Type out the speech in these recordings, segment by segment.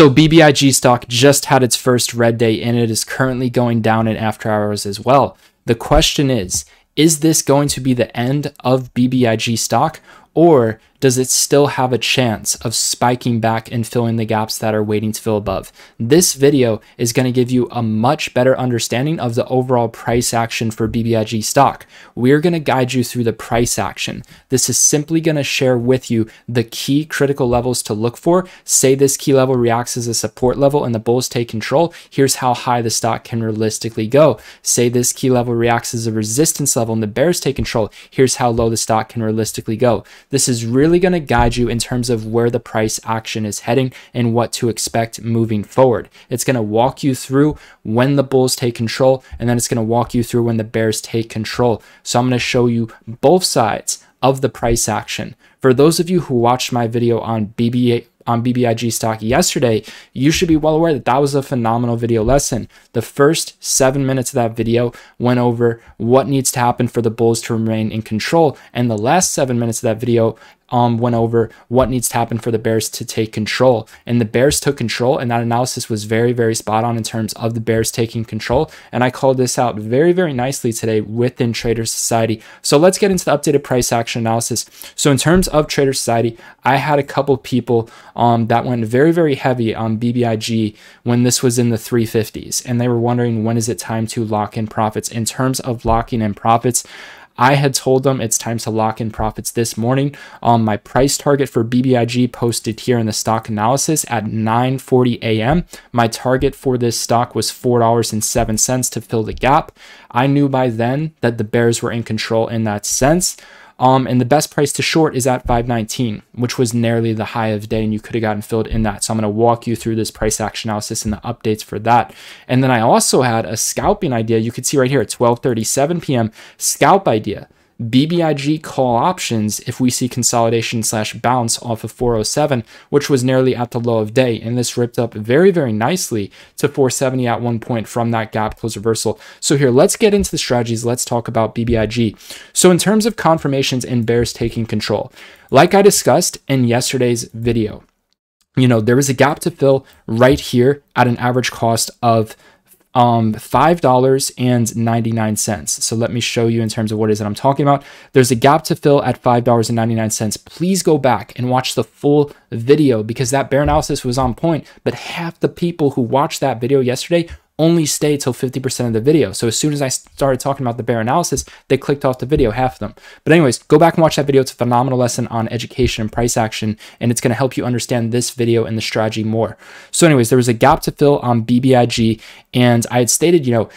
So BBIG stock just had its first red day and it is currently going down in after hours as well. The question is, is this going to be the end of BBIG stock or does it still have a chance of spiking back and filling the gaps that are waiting to fill above? This video is going to give you a much better understanding of the overall price action for BBIG stock. We're going to guide you through the price action. This is simply going to share with you the key critical levels to look for. Say this key level reacts as a support level and the bulls take control. Here's how high the stock can realistically go. Say this key level reacts as a resistance level and the bears take control. Here's how low the stock can realistically go. This is really going to guide you in terms of where the price action is heading and what to expect moving forward. It's going to walk you through when the bulls take control, and then it's going to walk you through when the bears take control. So I'm going to show you both sides of the price action. For those of you who watched my video on BBA on BBIG stock yesterday, you should be well aware that that was a phenomenal video lesson. The first seven minutes of that video went over what needs to happen for the bulls to remain in control. And the last seven minutes of that video um, went over what needs to happen for the Bears to take control. And the Bears took control, and that analysis was very, very spot on in terms of the Bears taking control. And I called this out very, very nicely today within Trader Society. So let's get into the updated price action analysis. So, in terms of Trader Society, I had a couple people um, that went very, very heavy on BBIG when this was in the 350s, and they were wondering when is it time to lock in profits. In terms of locking in profits, I had told them it's time to lock in profits this morning. on um, my price target for BBIG posted here in the stock analysis at 9:40 a.m. My target for this stock was $4.07 to fill the gap. I knew by then that the bears were in control in that sense. Um, and the best price to short is at 519, which was nearly the high of the day, and you could have gotten filled in that. So I'm going to walk you through this price action analysis and the updates for that. And then I also had a scalping idea. You could see right here at 12:37 p.m. scalp idea. BBIG call options if we see consolidation slash bounce off of 407, which was nearly at the low of day. And this ripped up very, very nicely to 470 at one point from that gap close reversal. So here, let's get into the strategies. Let's talk about BBIG. So in terms of confirmations and bears taking control, like I discussed in yesterday's video, you know, there was a gap to fill right here at an average cost of um, $5.99. So let me show you in terms of what it is that I'm talking about. There's a gap to fill at $5.99. Please go back and watch the full video because that bear analysis was on point. But half the people who watched that video yesterday only stay till 50% of the video. So as soon as I started talking about the bear analysis, they clicked off the video, half of them. But anyways, go back and watch that video. It's a phenomenal lesson on education and price action, and it's gonna help you understand this video and the strategy more. So anyways, there was a gap to fill on BBIG, and I had stated, you know,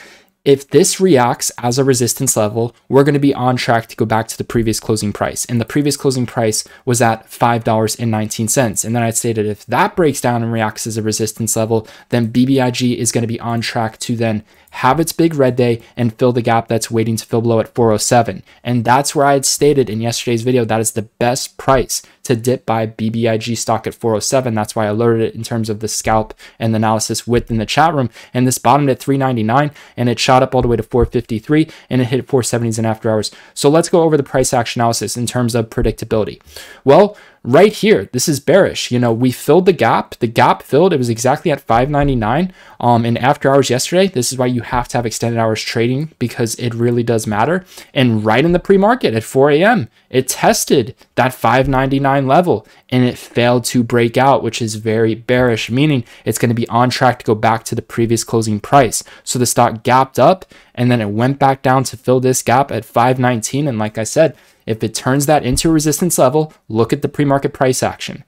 if this reacts as a resistance level, we're going to be on track to go back to the previous closing price. And the previous closing price was at $5.19. And then I stated if that breaks down and reacts as a resistance level, then BBIG is going to be on track to then have its big red day, and fill the gap that's waiting to fill below at 407. And that's where I had stated in yesterday's video that is the best price to dip by BBIG stock at 407. That's why I alerted it in terms of the scalp and the analysis within the chat room. And this bottomed at 399 and it shot up all the way to 453 and it hit 470s in after hours. So let's go over the price action analysis in terms of predictability. Well, right here. This is bearish. You know, we filled the gap. The gap filled. It was exactly at 599 um, in after hours yesterday. This is why you have to have extended hours trading because it really does matter. And right in the pre-market at 4 a.m., it tested that 599 level and it failed to break out, which is very bearish, meaning it's going to be on track to go back to the previous closing price. So the stock gapped up and then it went back down to fill this gap at 519. And like I said, if it turns that into a resistance level, look at the pre-market price action.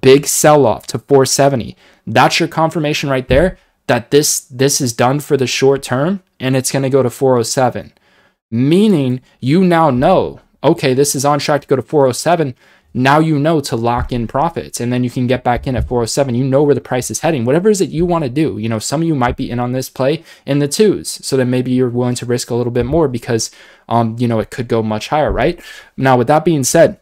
Big sell-off to 470. That's your confirmation right there that this this is done for the short term and it's going to go to 407. Meaning you now know, okay, this is on track to go to 407 now you know to lock in profits and then you can get back in at 407 you know where the price is heading whatever is it you want to do you know some of you might be in on this play in the twos so then maybe you're willing to risk a little bit more because um you know it could go much higher right now with that being said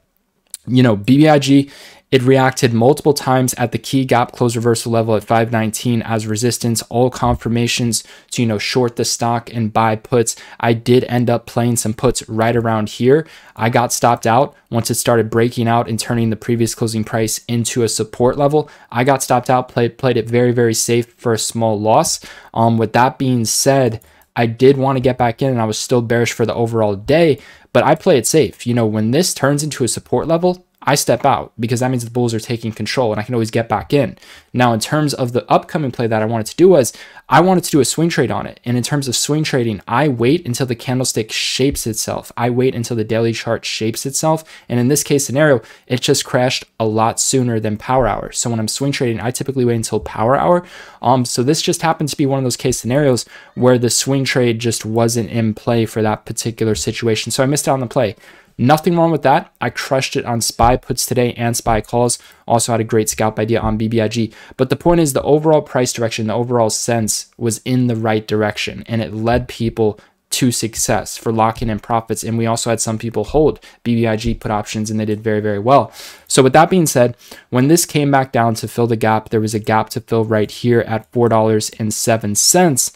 you know, BBIG, it reacted multiple times at the key gap close reversal level at 519 as resistance, all confirmations to, you know, short the stock and buy puts. I did end up playing some puts right around here. I got stopped out once it started breaking out and turning the previous closing price into a support level. I got stopped out, played, played it very, very safe for a small loss. Um, with that being said, I did want to get back in and I was still bearish for the overall day, but I play it safe. You know, when this turns into a support level, I step out because that means the Bulls are taking control and I can always get back in. Now, in terms of the upcoming play that I wanted to do was I wanted to do a swing trade on it. And in terms of swing trading, I wait until the candlestick shapes itself. I wait until the daily chart shapes itself. And in this case scenario, it just crashed a lot sooner than power hour. So when I'm swing trading, I typically wait until power hour. Um, so this just happened to be one of those case scenarios where the swing trade just wasn't in play for that particular situation. So I missed out on the play. Nothing wrong with that. I crushed it on SPY puts today and SPY calls. Also had a great scalp idea on BBIG. But the point is the overall price direction, the overall sense was in the right direction and it led people to success for locking in profits. And we also had some people hold BBIG put options and they did very, very well. So, with that being said, when this came back down to fill the gap, there was a gap to fill right here at $4.07.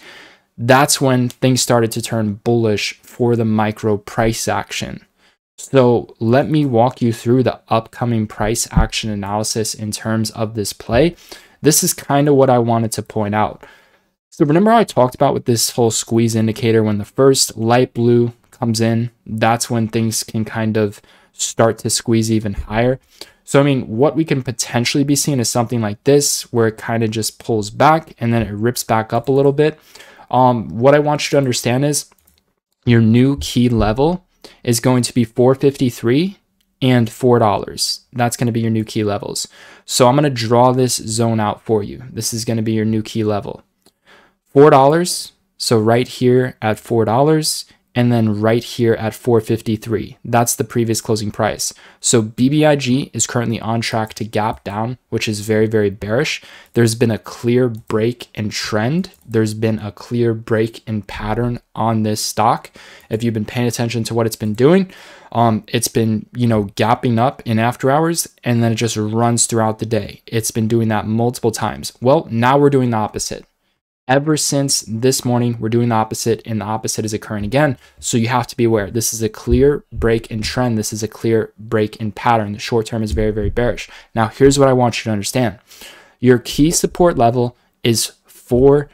That's when things started to turn bullish for the micro price action. So let me walk you through the upcoming price action analysis in terms of this play. This is kind of what I wanted to point out. So remember I talked about with this whole squeeze indicator when the first light blue comes in, that's when things can kind of start to squeeze even higher. So I mean, what we can potentially be seeing is something like this where it kind of just pulls back and then it rips back up a little bit. Um, what I want you to understand is your new key level is going to be 453 and $4. That's going to be your new key levels. So I'm going to draw this zone out for you. This is going to be your new key level. $4, so right here at $4 and then right here at 453. That's the previous closing price. So BBIG is currently on track to gap down, which is very, very bearish. There's been a clear break in trend. There's been a clear break in pattern on this stock. If you've been paying attention to what it's been doing, um, it's been, you know, gapping up in after hours and then it just runs throughout the day. It's been doing that multiple times. Well, now we're doing the opposite ever since this morning, we're doing the opposite and the opposite is occurring again. So you have to be aware. This is a clear break in trend. This is a clear break in pattern. The short term is very, very bearish. Now, here's what I want you to understand. Your key support level is $4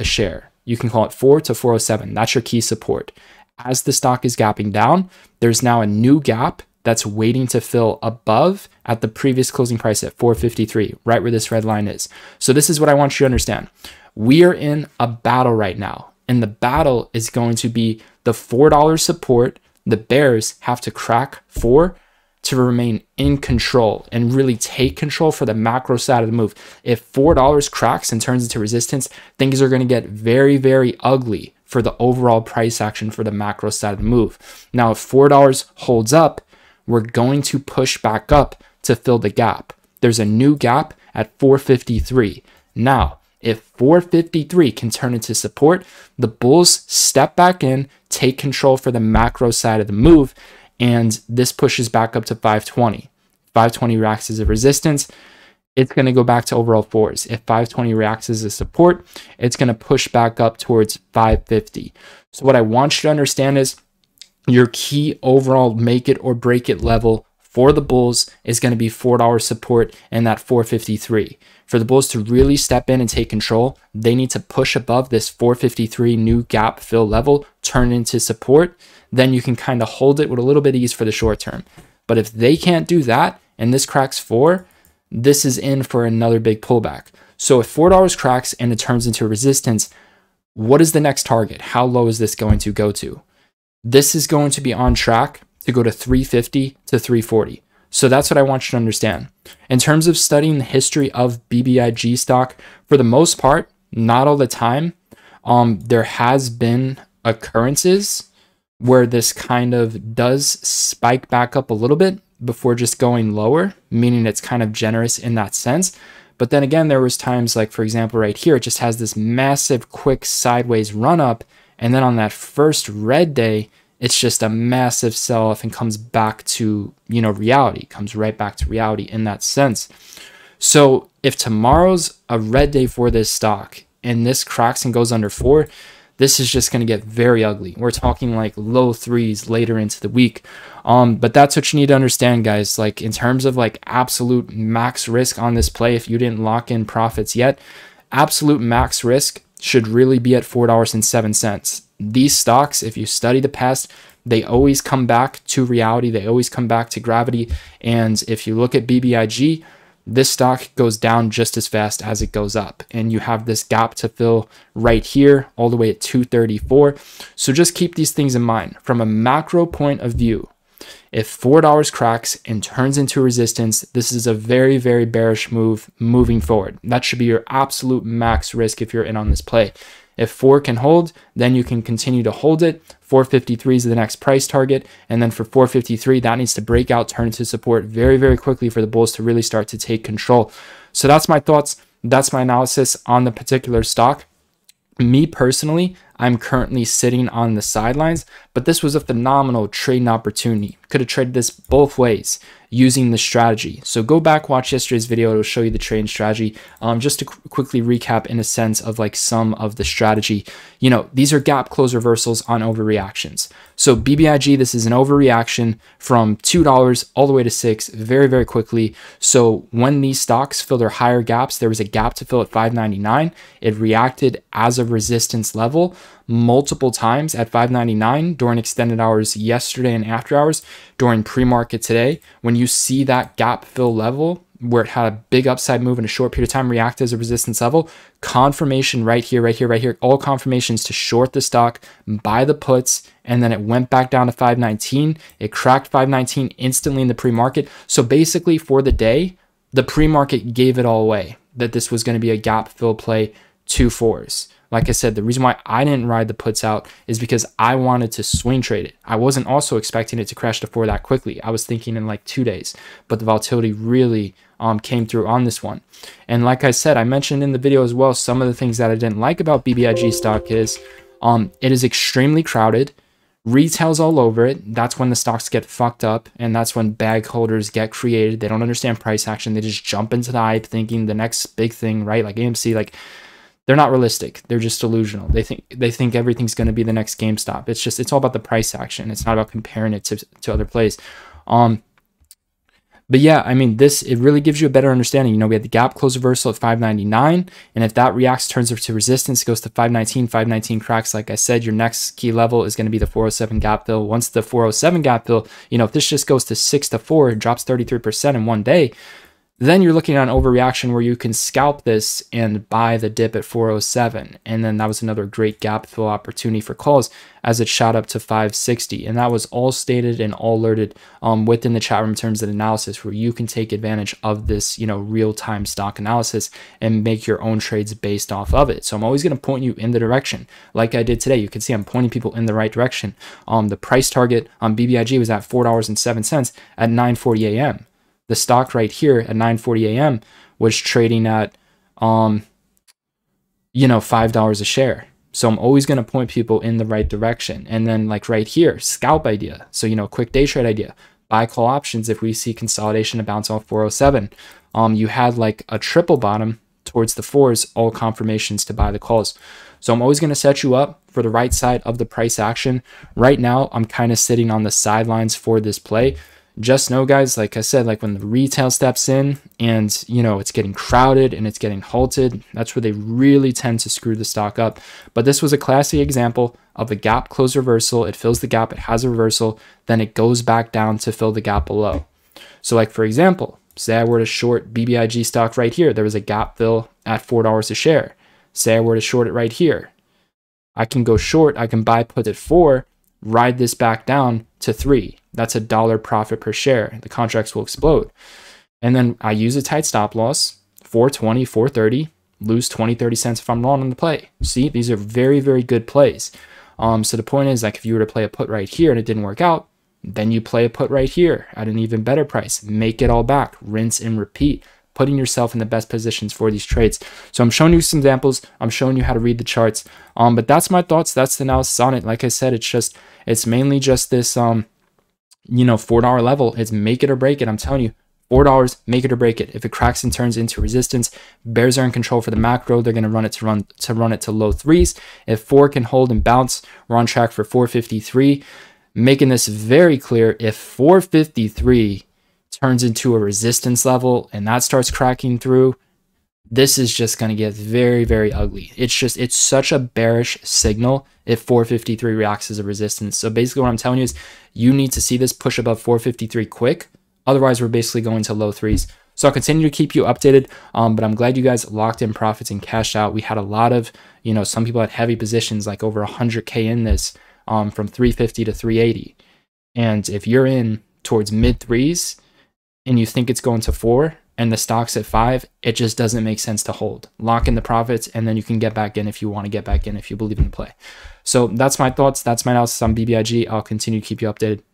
a share. You can call it 4 to 407. That's your key support. As the stock is gapping down, there's now a new gap that's waiting to fill above at the previous closing price at 453, right where this red line is. So this is what I want you to understand. We are in a battle right now, and the battle is going to be the $4 support the Bears have to crack for to remain in control and really take control for the macro side of the move. If $4 cracks and turns into resistance, things are going to get very, very ugly for the overall price action for the macro side of the move. Now, if $4 holds up, we're going to push back up to fill the gap. There's a new gap at 453. Now, if 453 can turn into support, the Bulls step back in, take control for the macro side of the move, and this pushes back up to 520. 520 reacts as a resistance. It's going to go back to overall fours. If 520 reacts as a support, it's going to push back up towards 550. So, what I want you to understand is your key overall make it or break it level for the Bulls is going to be $4 support and that 453. For the Bulls to really step in and take control, they need to push above this 453 new gap fill level, turn into support. Then you can kind of hold it with a little bit ease for the short term. But if they can't do that and this cracks four, this is in for another big pullback. So if $4 cracks and it turns into resistance, what is the next target? How low is this going to go to? This is going to be on track to go to 350 to 340. So that's what I want you to understand. In terms of studying the history of BBIG stock, for the most part, not all the time, um, there has been occurrences where this kind of does spike back up a little bit before just going lower, meaning it's kind of generous in that sense. But then again, there was times like, for example, right here, it just has this massive quick sideways run up. And then on that first red day, it's just a massive sell off and comes back to, you know, reality, comes right back to reality in that sense. So if tomorrow's a red day for this stock and this cracks and goes under four, this is just going to get very ugly. We're talking like low threes later into the week. Um, but that's what you need to understand, guys. Like in terms of like absolute max risk on this play, if you didn't lock in profits yet, absolute max risk should really be at $4.07. These stocks, if you study the past, they always come back to reality. They always come back to gravity. And if you look at BBIG, this stock goes down just as fast as it goes up. And you have this gap to fill right here, all the way at 234. So just keep these things in mind. From a macro point of view, if $4 cracks and turns into resistance, this is a very, very bearish move moving forward. That should be your absolute max risk if you're in on this play. If 4 can hold, then you can continue to hold it. 453 is the next price target. And then for 453, that needs to break out, turn into support very, very quickly for the bulls to really start to take control. So that's my thoughts. That's my analysis on the particular stock. Me personally, I'm currently sitting on the sidelines, but this was a phenomenal trading opportunity could have traded this both ways using the strategy. So go back, watch yesterday's video. It'll show you the trade strategy. Um, just to qu quickly recap in a sense of like some of the strategy, you know, these are gap close reversals on overreactions. So BBIG, this is an overreaction from $2 all the way to six very, very quickly. So when these stocks fill their higher gaps, there was a gap to fill at 599. It reacted as a resistance level multiple times at 599 during extended hours yesterday and after hours during pre-market today. When you see that gap fill level where it had a big upside move in a short period of time, react as a resistance level, confirmation right here, right here, right here, all confirmations to short the stock, buy the puts, and then it went back down to 519. It cracked 519 instantly in the pre-market. So basically for the day, the pre-market gave it all away that this was going to be a gap fill play two fours. Like I said, the reason why I didn't ride the puts out is because I wanted to swing trade it. I wasn't also expecting it to crash to four that quickly. I was thinking in like two days, but the volatility really um, came through on this one. And like I said, I mentioned in the video as well, some of the things that I didn't like about BBIG stock is um, it is extremely crowded retails all over it. That's when the stocks get fucked up and that's when bag holders get created. They don't understand price action. They just jump into the hype thinking the next big thing, right? Like AMC, like they're not realistic. They're just delusional. They think they think everything's going to be the next GameStop. It's just it's all about the price action. It's not about comparing it to, to other plays. Um, but yeah, I mean, this it really gives you a better understanding. You know, we had the gap close reversal at 599, and if that reacts, turns to resistance, goes to 519, 519 cracks. Like I said, your next key level is going to be the 407 gap fill. Once the 407 gap fill, you know, if this just goes to six to four, it drops 33% in one day then you're looking at an overreaction where you can scalp this and buy the dip at 407. And then that was another great gap fill opportunity for calls as it shot up to 560. And that was all stated and all alerted um, within the chat room terms of analysis where you can take advantage of this, you know, real-time stock analysis and make your own trades based off of it. So I'm always going to point you in the direction like I did today. You can see I'm pointing people in the right direction. Um, the price target on BBIG was at $4.07 at 9.40 a.m the stock right here at 9:40 a.m. was trading at um you know, $5 a share. So I'm always going to point people in the right direction. And then like right here, scalp idea. So you know, quick day trade idea. Buy call options if we see consolidation to bounce off 407. Um you had like a triple bottom towards the fours, all confirmations to buy the calls. So I'm always going to set you up for the right side of the price action. Right now, I'm kind of sitting on the sidelines for this play just know guys like i said like when the retail steps in and you know it's getting crowded and it's getting halted that's where they really tend to screw the stock up but this was a classy example of a gap close reversal it fills the gap it has a reversal then it goes back down to fill the gap below so like for example say i were to short bbig stock right here there was a gap fill at four dollars a share say i were to short it right here i can go short i can buy put at four ride this back down to three that's a dollar profit per share. The contracts will explode. And then I use a tight stop loss, 420, 430, lose 20, 30 cents if I'm wrong on the play. See, these are very, very good plays. Um, so the point is like if you were to play a put right here and it didn't work out, then you play a put right here at an even better price. Make it all back, rinse and repeat, putting yourself in the best positions for these trades. So I'm showing you some examples. I'm showing you how to read the charts. Um, but that's my thoughts. That's the analysis on it. Like I said, it's just, it's mainly just this, um, you know, $4 level. It's make it or break it. I'm telling you, $4, make it or break it. If it cracks and turns into resistance, bears are in control for the macro. They're going to run it to run to run it to low threes. If four can hold and bounce, we're on track for 453. Making this very clear, if 453 turns into a resistance level and that starts cracking through, this is just going to get very, very ugly. It's just, it's such a bearish signal if 453 reacts as a resistance. So basically what I'm telling you is you need to see this push above 453 quick. Otherwise, we're basically going to low threes. So I'll continue to keep you updated, um, but I'm glad you guys locked in profits and cashed out. We had a lot of, you know, some people had heavy positions like over 100K in this um, from 350 to 380. And if you're in towards mid threes and you think it's going to four, and the stock's at five, it just doesn't make sense to hold. Lock in the profits, and then you can get back in if you want to get back in if you believe in the play. So that's my thoughts. That's my analysis on BBIG. I'll continue to keep you updated.